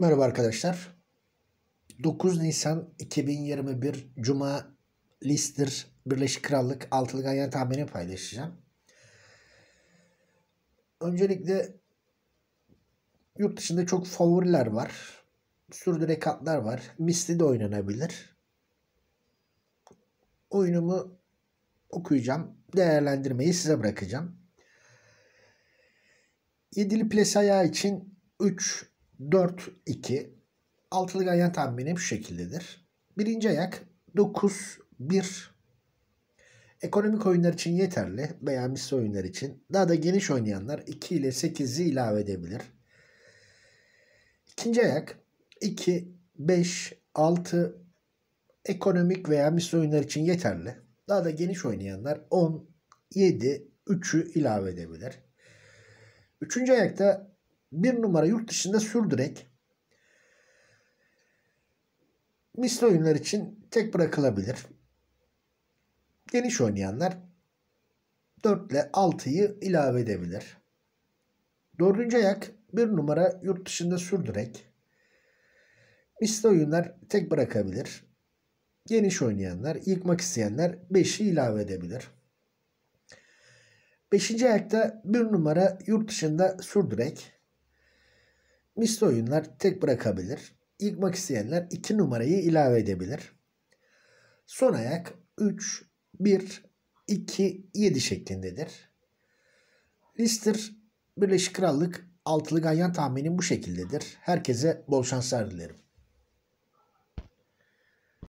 Merhaba arkadaşlar. 9 Nisan 2021 Cuma Lister Birleşik Krallık altılı ganyan tahmini paylaşacağım. Öncelikle yurt dışında çok favoriler var. Sürdüre katlar var. Misli de oynanabilir. Oyunumu okuyacağım. Değerlendirmeyi size bırakacağım. Yedili Plesaya için 3 4, 2. Altılı ganyan tahminim şu şekildedir. Birinci ayak 9, 1. Ekonomik oyunlar için yeterli veya misli oyunlar için. Daha da geniş oynayanlar 2 ile 8'i ilave edebilir. İkinci ayak 2, 5, 6 ekonomik veya misli oyunlar için yeterli. Daha da geniş oynayanlar 10, 7, 3'ü ilave edebilir. Üçüncü ayakta bir numara yurt dışında sürdürerek misli oyunlar için tek bırakılabilir. Geniş oynayanlar 4 ile 6'yı ilave edebilir. Dördüncü ayak bir numara yurt dışında sürdürerek misli oyunlar tek bırakabilir. Geniş oynayanlar, yıkmak isteyenler 5'i ilave edebilir. Beşinci ayakta bir numara yurt dışında sürdürerek Misli oyunlar tek bırakabilir. Yıkmak isteyenler 2 numarayı ilave edebilir. Son ayak 3, 1, 2, 7 şeklindedir. Lister Birleşik Krallık altılı ganyan tahminim bu şekildedir. Herkese bol şanslar dilerim.